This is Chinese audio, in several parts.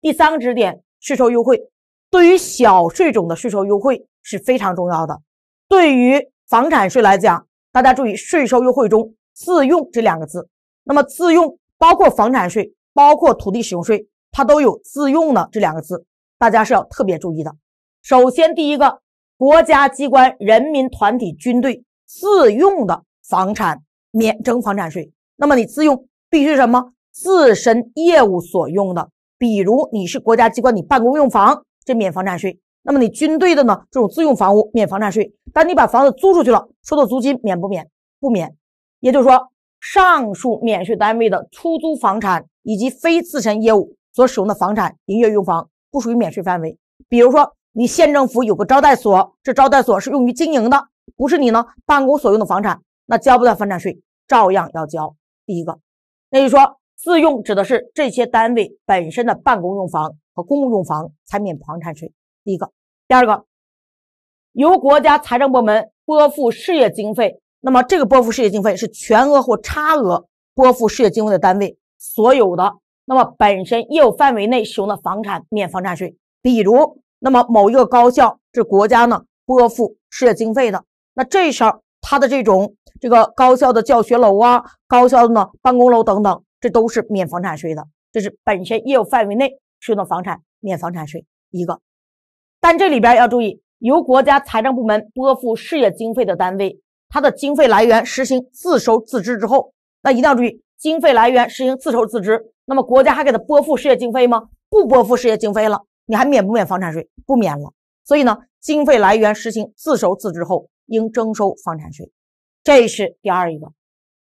第三个知识点：税收优惠对于小税种的税收优惠是非常重要的。对于房产税来讲，大家注意税收优惠中“自用”这两个字。那么“自用”包括房产税，包括土地使用税，它都有“自用”的这两个字，大家是要特别注意的。首先，第一个，国家机关、人民团体、军队自用的房产免征房产税。那么你自用必须什么？自身业务所用的。比如你是国家机关，你办公用房这免房产税。那么你军队的呢？这种自用房屋免房产税。但你把房子租出去了，收到租金免不免？不免。也就是说，上述免税单位的出租房产以及非自身业务所使用的房产、营业用房不属于免税范围。比如说，你县政府有个招待所，这招待所是用于经营的，不是你呢办公所用的房产，那交不到房产税，照样要交。第一个，那就说。自用指的是这些单位本身的办公用房和公务用房才免房产税。第一个，第二个，由国家财政部门拨付事业经费，那么这个拨付事业经费是全额或差额拨付事业经费的单位所有的，那么本身业务范围内使用的房产免房产税。比如，那么某一个高校是国家呢拨付事业经费的，那这时候他的这种这个高校的教学楼啊、高校的呢办公楼等等。这都是免房产税的，这是本身业务范围内适用的房产免房产税一个。但这里边要注意，由国家财政部门拨付事业经费的单位，它的经费来源实行自收自支之后，那一定要注意经费来源实行自收自支。那么国家还给他拨付事业经费吗？不拨付事业经费了，你还免不免房产税？不免了。所以呢，经费来源实行自收自支后，应征收房产税。这是第二一个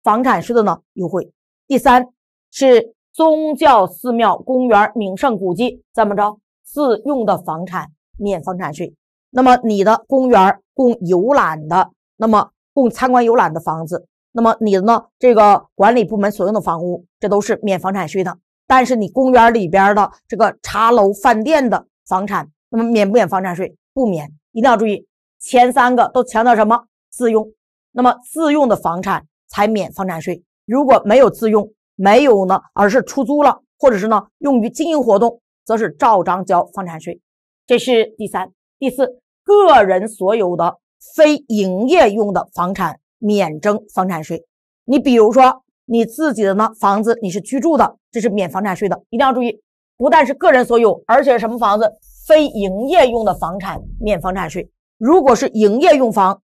房产税的呢优惠。第三。是宗教寺庙、公园、名胜古迹怎么着？自用的房产免房产税。那么你的公园供游览的，那么供参观游览的房子，那么你的呢？这个管理部门所用的房屋，这都是免房产税的。但是你公园里边的这个茶楼、饭店的房产，那么免不免房产税？不免。一定要注意，前三个都强调什么？自用。那么自用的房产才免房产税。如果没有自用，没有呢，而是出租了，或者是呢用于经营活动，则是照章交房产税。这是第三、第四，个人所有的非营业用的房产免征房产税。你比如说你自己的呢房子，你是居住的，这是免房产税的。一定要注意，不但是个人所有，而且是什么房子？非营业用的房产免房产税。如果是营业用房，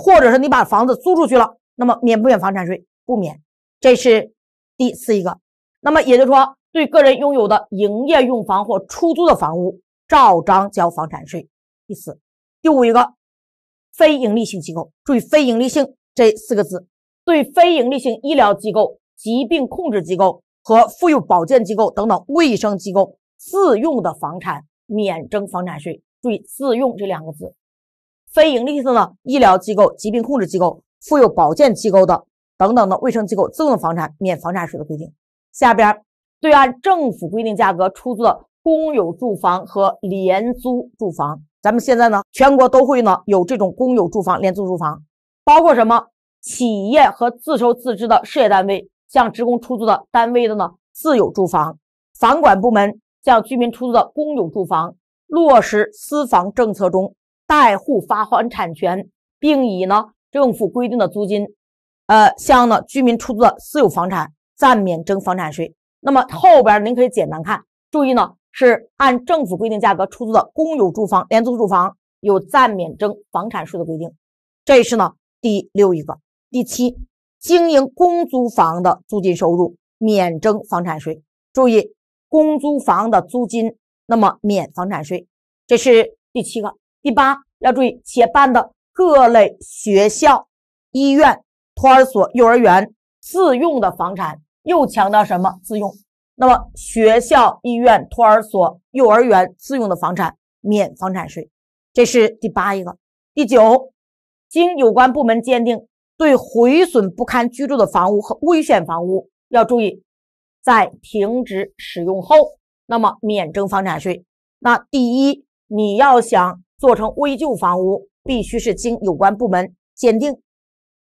或者是你把房子租出去了，那么免不免房产税？不免。这是。第四一个，那么也就是说，对个人拥有的营业用房或出租的房屋，照章交房产税。第四，第五一个，非营利性机构，注意非营利性这四个字，对非营利性医疗机构、疾病控制机构和妇幼保健机构等等卫生机构自用的房产免征房产税。注意自用这两个字，非营利性的呢，医疗机构、疾病控制机构、妇幼保健机构的。等等的卫生机构自用房产免房产税的规定。下边对按政府规定价格出租的公有住房和廉租住房，咱们现在呢，全国都会呢有这种公有住房、廉租住房，包括什么企业和自收自支的事业单位向职工出租的单位的呢自有住房，房管部门向居民出租的公有住房，落实私房政策中带户发还产权，并以呢政府规定的租金。呃，向呢居民出租的私有房产暂免征房产税。那么后边您可以简单看，注意呢是按政府规定价格出租的公有住房、廉租住房有暂免征房产税的规定。这是呢第六一个。第七，经营公租房的租金收入免征房产税。注意，公租房的租金那么免房产税。这是第七个。第八要注意，且办的各类学校、医院。托儿所、幼儿园自用的房产又强调什么？自用。那么，学校、医院、托儿所、幼儿园自用的房产免房产税，这是第八一个。第九，经有关部门鉴定，对毁损不堪居住的房屋和危险房屋，要注意在停止使用后，那么免征房产税。那第一，你要想做成危旧房屋，必须是经有关部门鉴定。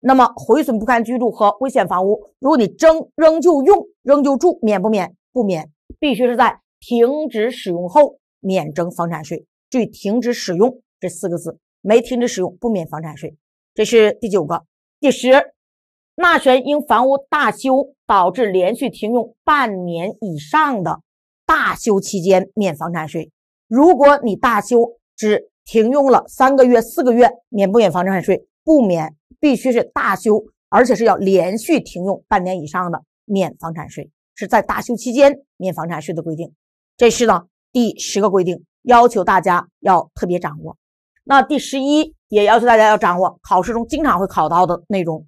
那么毁损不堪居住和危险房屋，如果你征仍就用仍就住，免不免？不免，必须是在停止使用后免征房产税。注意“停止使用”这四个字，没停止使用不免房产税。这是第九个。第十，纳税人因房屋大修导致连续停用半年以上的，大修期间免房产税。如果你大修只停用了三个月、四个月，免不免房产税？不免。必须是大修，而且是要连续停用半年以上的免房产税，是在大修期间免房产税的规定。这是呢第十个规定，要求大家要特别掌握。那第十一也要求大家要掌握，考试中经常会考到的内容。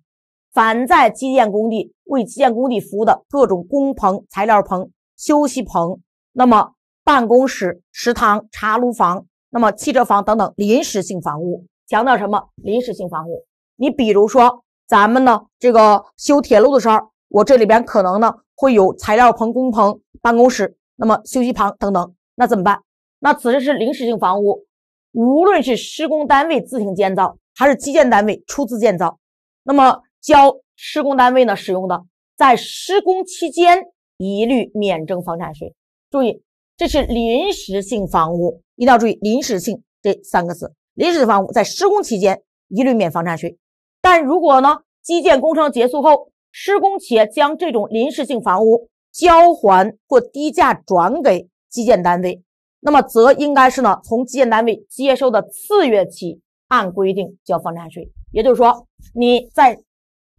凡在基建工地为基建工地服务的各种工棚、材料棚、休息棚，那么办公室、食堂、茶炉房、那么汽车房等等临时性房屋，强调什么？临时性房屋。你比如说，咱们呢这个修铁路的时候，我这里边可能呢会有材料棚、工棚、办公室，那么休息棚等等，那怎么办？那此时是临时性房屋，无论是施工单位自行建造还是基建单位出资建造，那么交施工单位呢使用的，在施工期间一律免征房产税。注意，这是临时性房屋，一定要注意临时性这三个字。临时房屋在施工期间一律免房产税。但如果呢，基建工程结束后，施工企业将这种临时性房屋交还或低价转给基建单位，那么则应该是呢，从基建单位接收的次月起，按规定交房产税。也就是说，你在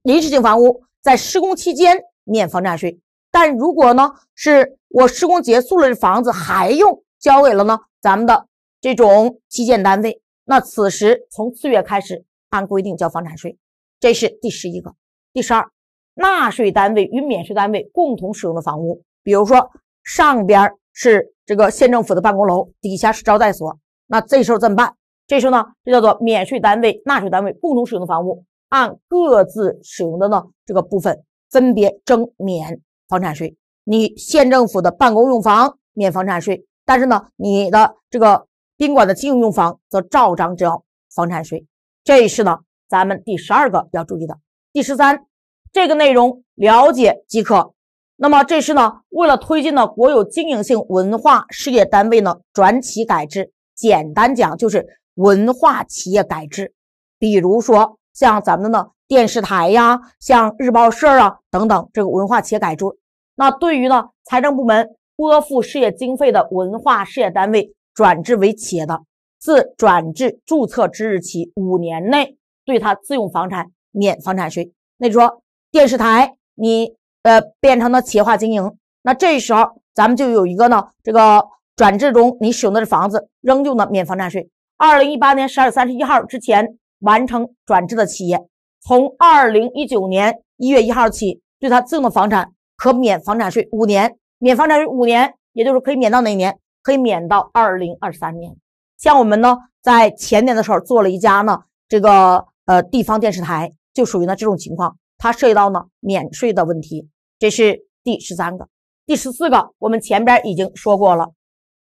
临时性房屋在施工期间免房产税。但如果呢，是我施工结束了，这房子还用交给了呢，咱们的这种基建单位，那此时从次月开始。按规定交房产税，这是第十一个。第十二，纳税单位与免税单位共同使用的房屋，比如说上边是这个县政府的办公楼，底下是招待所，那这时候怎么办？这时候呢，就叫做免税单位、纳税单位共同使用的房屋，按各自使用的呢这个部分分别征免房产税。你县政府的办公用房免房产税，但是呢，你的这个宾馆的经营用房则照章交房产税。这是呢，咱们第十二个要注意的。第十三，这个内容了解即可。那么这是呢，为了推进呢国有经营性文化事业单位呢转企改制，简单讲就是文化企业改制。比如说像咱们的电视台呀，像日报社啊等等，这个文化企业改制。那对于呢财政部门拨付事业经费的文化事业单位转制为企业的。自转至注册之日起五年内，对他自用房产免房产税。那就说电视台，你呃变成了企业化经营，那这时候咱们就有一个呢，这个转制中你使用的这房子仍旧呢免房产税。二零一八年十二月三十一号之前完成转制的企业，从二零一九年一月一号起，对他自用的房产可免房产税五年，免房产税五年，也就是可以免到哪一年？可以免到二零二三年。像我们呢，在前年的时候做了一家呢，这个呃地方电视台就属于呢这种情况，它涉及到呢免税的问题，这是第十三个、第十四个。我们前边已经说过了，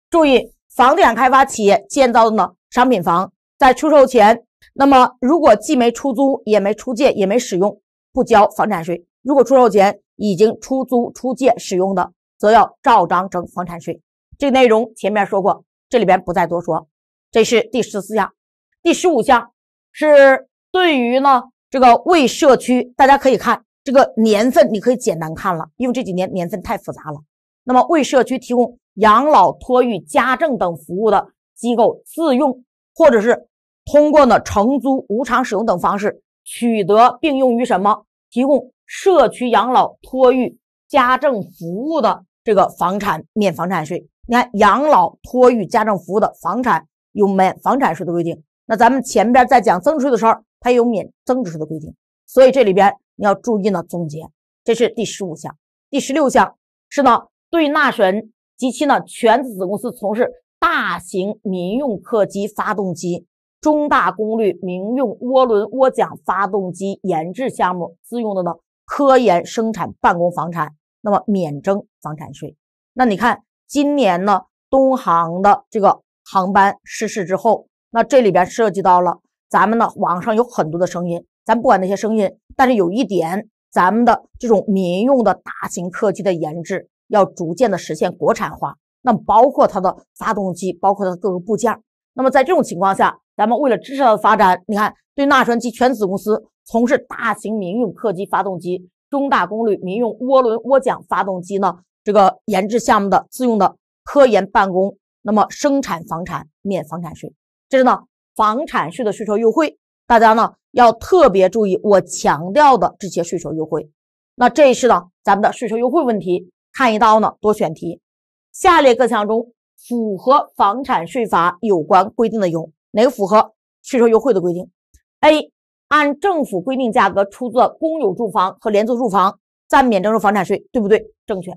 注意，房地产开发企业建造的呢商品房，在出售前，那么如果既没出租也没出借也没使用，不交房产税；如果出售前已经出租、出借、使用的，则要照章征房产税。这内容前面说过，这里边不再多说。这是第十四项，第十五项是对于呢这个为社区，大家可以看这个年份，你可以简单看了，因为这几年年份太复杂了。那么为社区提供养老、托育、家政等服务的机构自用，或者是通过呢承租、无偿使用等方式取得并用于什么提供社区养老、托育、家政服务的这个房产免房产税。你看养老、托育、家政服务的房产。有免房产税的规定，那咱们前边在讲增值税的时候，它有免增值税的规定，所以这里边你要注意呢。总结，这是第十五项，第十六项是呢，对纳税人及其呢全资子公司从事大型民用客机发动机、中大功率民用涡轮涡桨发动机研制项目自用的呢科研生产办公房产，那么免征房产税。那你看今年呢，东航的这个。航班失事之后，那这里边涉及到了咱们呢，网上有很多的声音，咱不管那些声音，但是有一点，咱们的这种民用的大型客机的研制要逐渐的实现国产化。那包括它的发动机，包括它各个部件。那么在这种情况下，咱们为了支持它的发展，你看，对纳川机全子公司从事大型民用客机发动机、中大功率民用涡轮涡桨发动机呢，这个研制项目的自用的科研办公。那么生产房产免房产税，这是呢房产税的税收优惠，大家呢要特别注意我强调的这些税收优惠。那这是呢咱们的税收优惠问题，看一道呢多选题，下列各项中符合房产税法有关规定的有哪个符合税收优惠的规定？A. 按政府规定价格出租的公有住房和廉租住房暂免征收房产税，对不对？正确。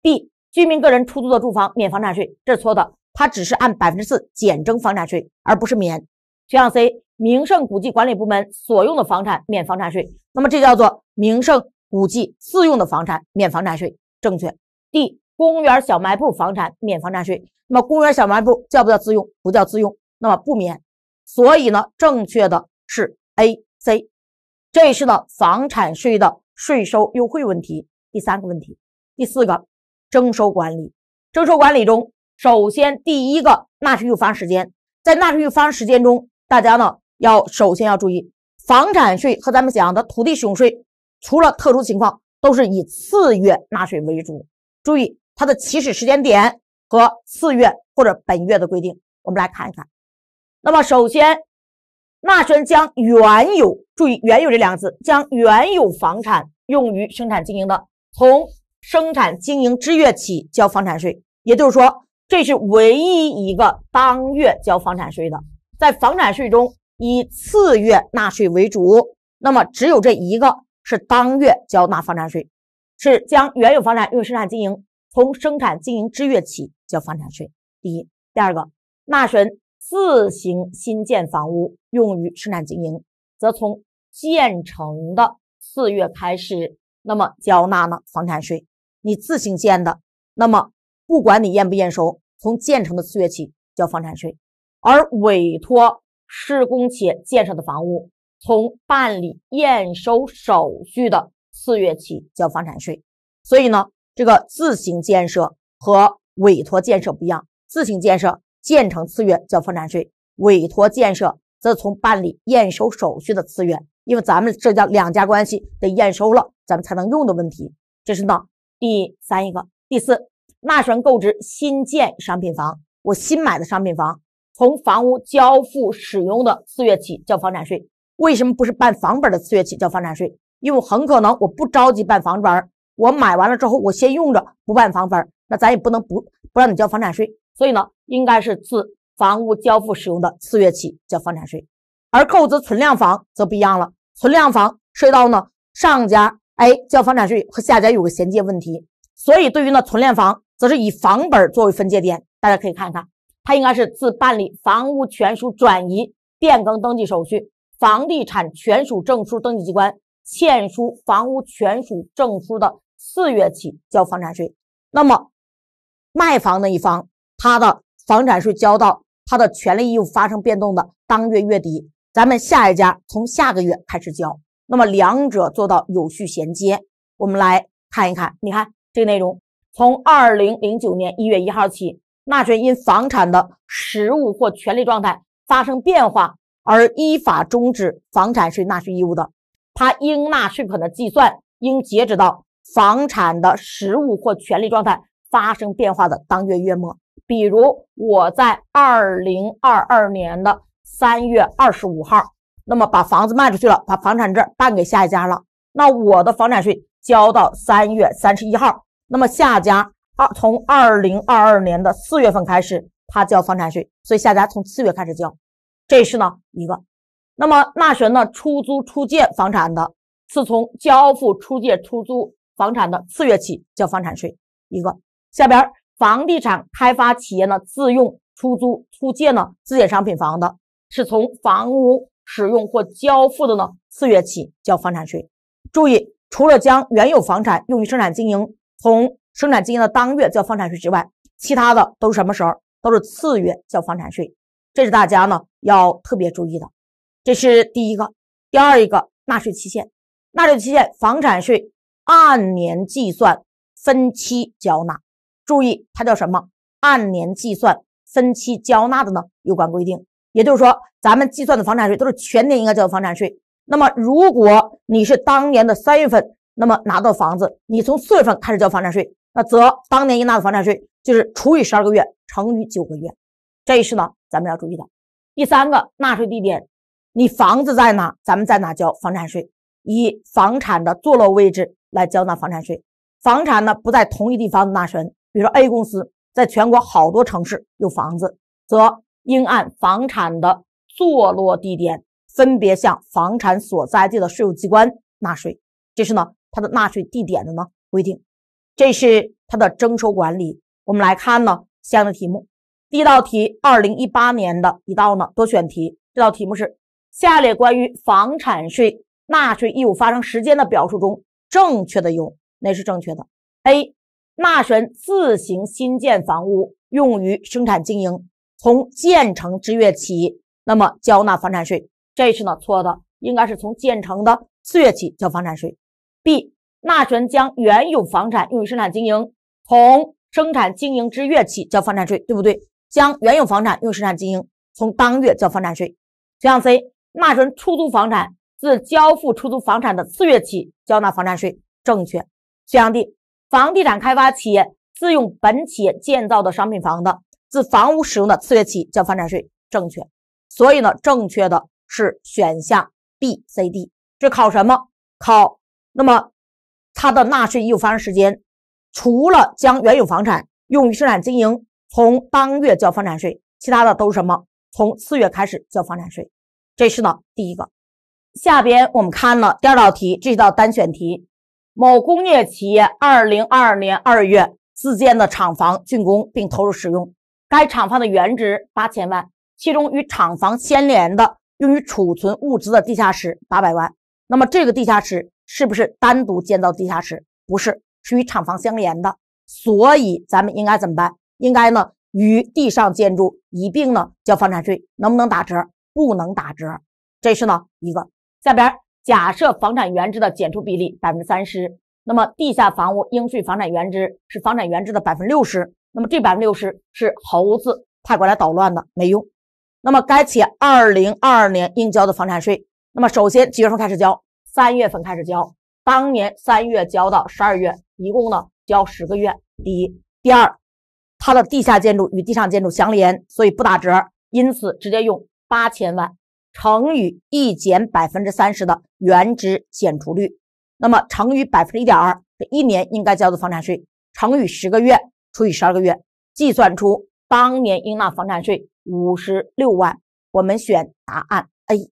B. 居民个人出租的住房免房产税，这是错的。它只是按百分之四减征房产税，而不是免。选项 C，名胜古迹管理部门所用的房产免房产税，那么这叫做名胜古迹自用的房产免房产税，正确。D，公园小卖部房产免房产税，那么公园小卖部叫不叫自用？不叫自用，那么不免。所以呢，正确的是 A、C，这是呢房产税的税收优惠问题。第三个问题，第四个，征收管理，征收管理中。首先，第一个纳税预发时间，在纳税预发时间中，大家呢要首先要注意，房产税和咱们讲的土地使用税，除了特殊情况，都是以次月纳税为主。注意它的起始时间点和次月或者本月的规定。我们来看一看。那么，首先，纳税人将原有，注意原有这两个字，将原有房产用于生产经营的，从生产经营之月起交房产税，也就是说。这是唯一一个当月交房产税的，在房产税中以次月纳税为主。那么只有这一个是当月交纳房产税，是将原有房产用于生产经营，从生产经营之月起交房产税。第一，第二个纳税人自行新建房屋用于生产经营，则从建成的次月开始，那么缴纳呢房产税。你自行建的，那么。不管你验不验收，从建成的次月起交房产税；而委托施工企业建设的房屋，从办理验收手续的次月起交房产税。所以呢，这个自行建设和委托建设不一样。自行建设建成次月交房产税，委托建设则从办理验收手续的次月。因为咱们这叫两家关系得验收了，咱们才能用的问题。这是呢第三一个，第四。纳税人购置新建商品房，我新买的商品房，从房屋交付使用的次月起交房产税。为什么不是办房本的次月起交房产税？因为很可能我不着急办房本我买完了之后我先用着，不办房本那咱也不能不不让你交房产税，所以呢，应该是自房屋交付使用的次月起交房产税。而购置存量房则不一样了，存量房涉及到呢上家哎交房产税和下家有个衔接问题，所以对于呢存量房。则是以房本作为分界点，大家可以看一看，它应该是自办理房屋权属转移、变更登记手续，房地产权属证书登记机关签出房屋权属证书的次月起交房产税。那么，卖房的一方，他的房产税交到他的权利义务发生变动的当月月底，咱们下一家从下个月开始交。那么，两者做到有序衔接，我们来看一看，你看这个内容。从二零零九年一月一号起，纳税因房产的实物或权利状态发生变化而依法终止房产税纳税义务的，他应纳税款的计算应截止到房产的实物或权利状态发生变化的当月月末。比如我在二零二二年的三月二十五号，那么把房子卖出去了，把房产证办给下一家了，那我的房产税交到三月三十一号。那么下家二从二零二二年的四月份开始，他交房产税，所以下家从四月开始交，这是呢一个。那么纳税呢，出租出借房产的，是从交付出借出租房产的次月起交房产税一个。下边房地产开发企业呢，自用出租出借呢自建商品房的，是从房屋使用或交付的呢次月起交房产税。注意，除了将原有房产用于生产经营。从生产经营的当月交房产税之外，其他的都是什么时候？都是次月交房产税，这是大家呢要特别注意的。这是第一个，第二一个纳税期限。纳税期限，房产税按年计算，分期缴纳。注意，它叫什么？按年计算，分期缴纳的呢？有关规定，也就是说，咱们计算的房产税都是全年应该交房产税。那么，如果你是当年的三月份。那么拿到房子，你从四月份开始交房产税，那则当年应纳的房产税就是除以十二个月乘以九个月，这是呢咱们要注意的。第三个，纳税地点，你房子在哪，咱们在哪交房产税，以房产的坐落位置来缴纳房产税。房产呢不在同一地方纳税，人，比如说 A 公司在全国好多城市有房子，则应按房产的坐落地点分别向房产所在地的税务机关纳税，这是呢。它的纳税地点的呢规定，这是它的征收管理。我们来看呢相应的题目。第一道题，二零一八年的一道呢多选题。这道题目是：下列关于房产税纳税义务发生时间的表述中，正确的有哪是正确的？A. 纳税自行新建房屋用于生产经营，从建成之月起，那么交纳房产税。这是呢错的，应该是从建成的四月起交房产税。B. 纳纯将原有房产用于生产经营，从生产经营之月起交房产税，对不对？将原有房产用于生产经营，从当月交房产税。选项 C，纳纯出租房产，自交付出租房产的次月起缴纳房产税，正确。选项 D，房地产开发企业自用本企业建造的商品房的，自房屋使用的次月起交房产税，正确。所以呢，正确的是选项 B、C、D。这考什么？考。那么，它的纳税义务发生时间，除了将原有房产用于生产经营从当月交房产税，其他的都是什么？从四月开始交房产税，这是呢第一个。下边我们看了第二道题，这道单选题：某工业企业二零二二年二月自建的厂房竣工并投入使用，该厂房的原值八千万，其中与厂房相连的用于储存物资的地下室八百万。那么这个地下室？是不是单独建造地下室？不是，是与厂房相连的，所以咱们应该怎么办？应该呢，与地上建筑一并呢交房产税，能不能打折？不能打折，这是呢一个。下边假设房产原值的减除比例百分之三十，那么地下房屋应税房产原值是房产原值的百分之六十，那么这百分之六十是猴子派过来捣乱的，没用。那么该企业二零二二年应交的房产税，那么首先几月份开始交？三月份开始交，当年三月交到十二月，一共呢交十个月。第一，第二，它的地下建筑与地上建筑相连，所以不打折，因此直接用八千万乘以一减百分之三十的原值减除率，那么乘以百分之一点二，这一年应该交的房产税乘以十个月除以十二个月，计算出当年应纳房产税五十六万。我们选答案 A，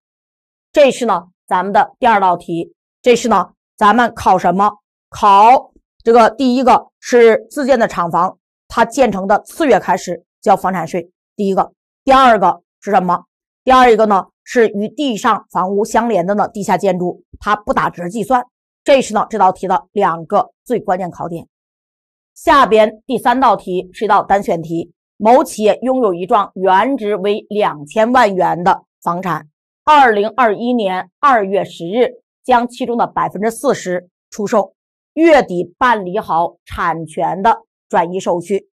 这是呢。咱们的第二道题，这是呢，咱们考什么？考这个第一个是自建的厂房，它建成的次月开始交房产税。第一个，第二个是什么？第二一个呢是与地上房屋相连的呢地下建筑，它不打折计算。这是呢这道题的两个最关键考点。下边第三道题是一道单选题，某企业拥有一幢原值为两千万元的房产。二零二一年二月十日将其中的百分之四十出售，月底办理好产权的转移手续。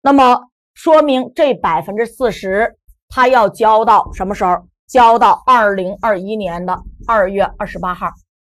那么说明这百分之四十，他要交到什么时候？交到二零二一年的二月二十八号。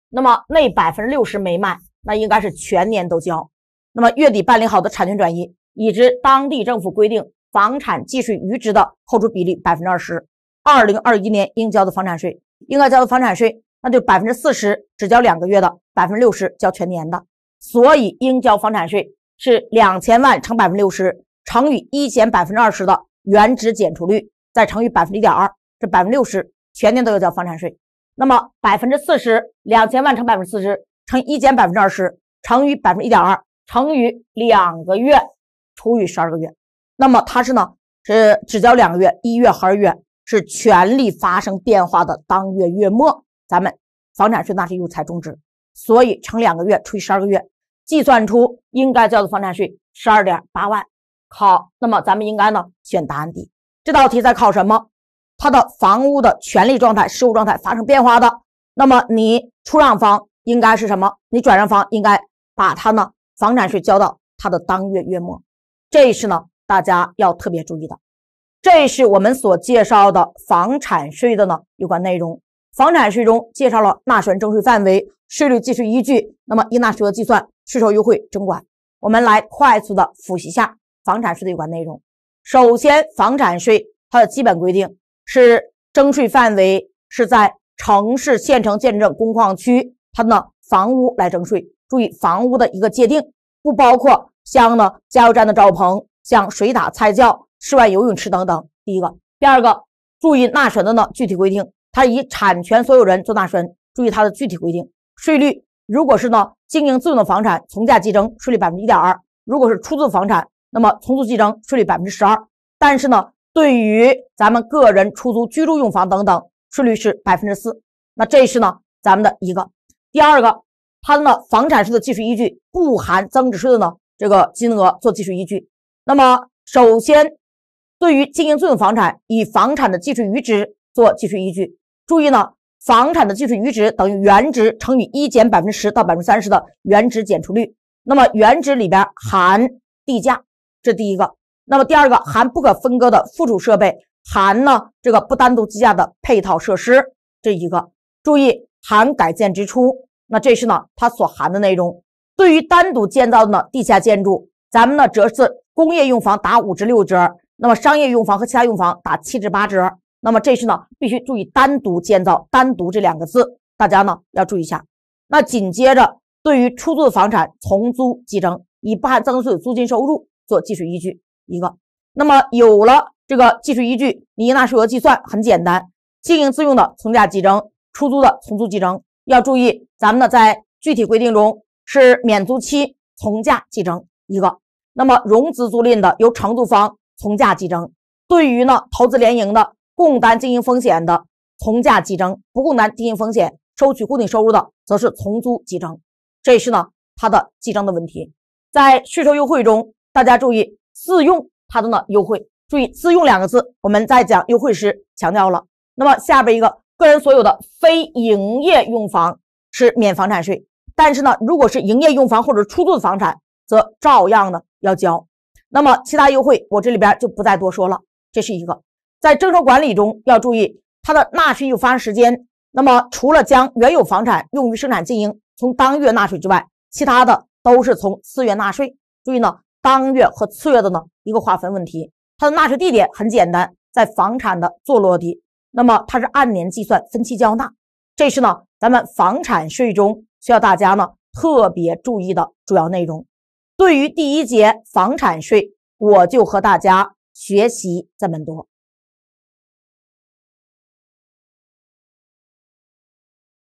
那么那百分之六十没卖，那应该是全年都交。那么月底办理好的产权转移，已知当地政府规定房产计税余值的扣除比例百分之二十。二零二一年应交的房产税，应该交的房产税，那就百分之四十只交两个月的，百分之六十交全年的。所以应交房产税是两千万乘百分之六十乘以一减百分之二十的原值减除率，再乘以百分之一点二，这百分之六十全年都要交房产税。那么百分之四十，两千万乘百分之四十乘一减百分之二十乘以百分之一点二乘以两个月除以十二个月，那么它是呢？是只交两个月，一月和二月？是权利发生变化的当月月末，咱们房产税税义又才终止，所以乘两个月除以十二个月，计算出应该交的房产税十二点八万。好，那么咱们应该呢选答案 D。这道题在考什么？它的房屋的权利状态、实物状态发生变化的，那么你出让方应该是什么？你转让方应该把它呢房产税交到它的当月月末，这是呢大家要特别注意的。这是我们所介绍的房产税的呢有关内容。房产税中介绍了纳税人征税范围、税率计税依据，那么应纳税额计算、税收优惠、征管。我们来快速的复习一下房产税的有关内容。首先，房产税它的基本规定是征税范围是在城市、县城、建镇、工矿区，它的房屋来征税。注意房屋的一个界定，不包括像呢加油站的罩棚、像水塔、菜窖。室外游泳池等等，第一个，第二个，注意纳税的呢具体规定，它以产权所有人做纳税，注意它的具体规定，税率如果是呢经营自用的房产，从价计征，税率百分之一点二；如果是出租房产，那么从租计征，税率百分之十二。但是呢，对于咱们个人出租居住用房等等，税率是百分之四。那这是呢咱们的一个第二个，它的呢，房产税的计税依据不含增值税的呢这个金额做计税依据。那么首先。对于经营自用房产，以房产的计税余值做计税依据。注意呢，房产的计税余值等于原值乘以一减百分之十到百分之三十的原值减除率。那么原值里边含地价，这第一个。那么第二个含不可分割的附属设备，含呢这个不单独计价的配套设施，这一个。注意含改建支出。那这是呢它所含的内容。对于单独建造的地下建筑，咱们呢折是工业用房打五至六折。那么商业用房和其他用房打七至八折。那么这是呢，必须注意单独建造、单独这两个字，大家呢要注意一下。那紧接着，对于出租的房产，从租计征，以不含增值税的租金收入做计税依据一个。那么有了这个计税依据，你应纳税额计算很简单。经营自用的从价计征，出租的从租计征。要注意，咱们呢在具体规定中是免租期从价计征一个。那么融资租赁的由承租方。从价计征，对于呢投资联营的共担经营风险的从价计征，不共担经营风险收取固定收入的，则是从租计征，这是呢它的计征的问题。在税收优惠中，大家注意自用它的呢优惠，注意自用两个字，我们在讲优惠时强调了。那么下边一个个人所有的非营业用房是免房产税，但是呢如果是营业用房或者出租的房产，则照样呢要交。那么其他优惠，我这里边就不再多说了。这是一个在征收管理中要注意它的纳税发生时间。那么除了将原有房产用于生产经营从当月纳税之外，其他的都是从次月纳税。注意呢，当月和次月的呢一个划分问题。它的纳税地点很简单，在房产的坐落地。那么它是按年计算分期交纳。这是呢咱们房产税中需要大家呢特别注意的主要内容。对于第一节房产税，我就和大家学习这么多。